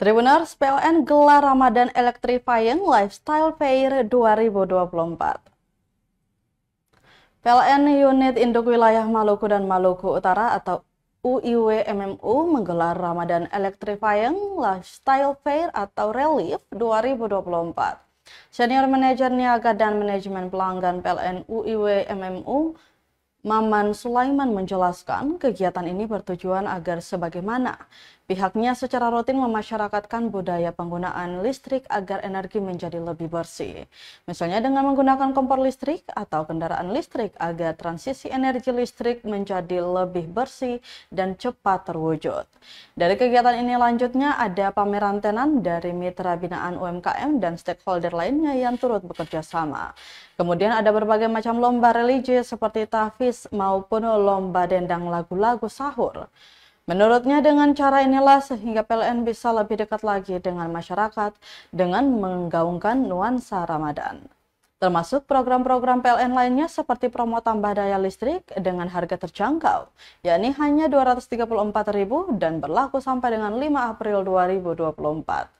Tribuners PLN gelar Ramadan Electrifying Lifestyle Fair 2024. PLN Unit Induk Wilayah Maluku dan Maluku Utara atau UIW MMU menggelar Ramadan Electrifying Lifestyle Fair atau Relief 2024. Senior Manager Niaga dan Manajemen Pelanggan PLN UIW MMU Maman Sulaiman menjelaskan kegiatan ini bertujuan agar sebagaimana pihaknya secara rutin memasyarakatkan budaya penggunaan listrik agar energi menjadi lebih bersih. Misalnya dengan menggunakan kompor listrik atau kendaraan listrik agar transisi energi listrik menjadi lebih bersih dan cepat terwujud. Dari kegiatan ini lanjutnya ada pameran tenan dari mitra binaan UMKM dan stakeholder lainnya yang turut bekerja sama. Kemudian ada berbagai macam lomba religi seperti tahfiz kuis maupun lomba dendang lagu-lagu sahur. Menurutnya dengan cara inilah sehingga PLN bisa lebih dekat lagi dengan masyarakat dengan menggaungkan nuansa Ramadan. Termasuk program-program PLN lainnya seperti promo tambah daya listrik dengan harga terjangkau, yakni hanya 234.000 dan berlaku sampai dengan 5 April 2024.